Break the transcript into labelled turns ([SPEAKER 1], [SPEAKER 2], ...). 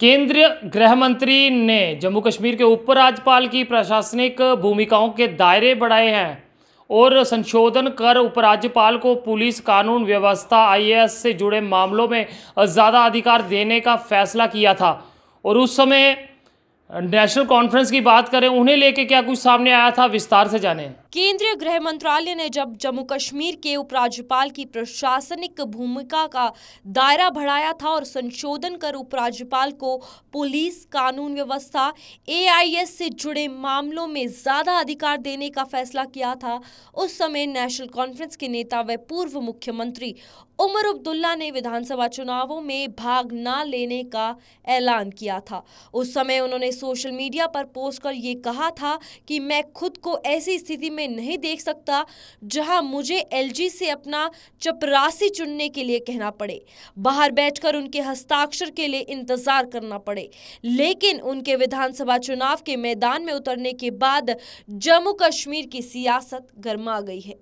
[SPEAKER 1] केंद्रीय गृह मंत्री ने जम्मू कश्मीर के उपराज्यपाल की प्रशासनिक भूमिकाओं के दायरे बढ़ाए हैं और संशोधन कर उपराज्यपाल को पुलिस कानून व्यवस्था आईएएस से जुड़े मामलों में ज़्यादा अधिकार देने का फैसला किया था और उस समय नेशनल कॉन्फ्रेंस की बात करें उन्हें लेके क्या कुछ सामने आया था विस्तार से जाने
[SPEAKER 2] केंद्रीय गृह मंत्रालय ने जब जम्मू कश्मीर के उपराज्यपाल की प्रशासनिक भूमिका का दायरा बढ़ाया था और संशोधन कर उपराज्यपाल को पुलिस कानून व्यवस्था एआईएस से जुड़े मामलों में ज़्यादा अधिकार देने का फैसला किया था उस समय नेशनल कॉन्फ्रेंस के नेता व पूर्व मुख्यमंत्री उमर अब्दुल्ला ने विधानसभा चुनावों में भाग न लेने का ऐलान किया था उस समय उन्होंने सोशल मीडिया पर पोस्ट कर ये कहा था कि मैं खुद को ऐसी स्थिति में नहीं देख सकता जहां मुझे एलजी से अपना चपरासी चुनने के लिए कहना पड़े बाहर बैठकर उनके हस्ताक्षर के लिए इंतजार करना पड़े लेकिन उनके विधानसभा चुनाव के मैदान में उतरने के बाद जम्मू कश्मीर की सियासत गर्मा गई है